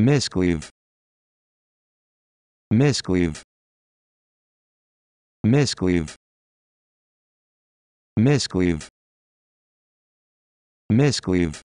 miscleave miscleave miscleave miscleave miscleave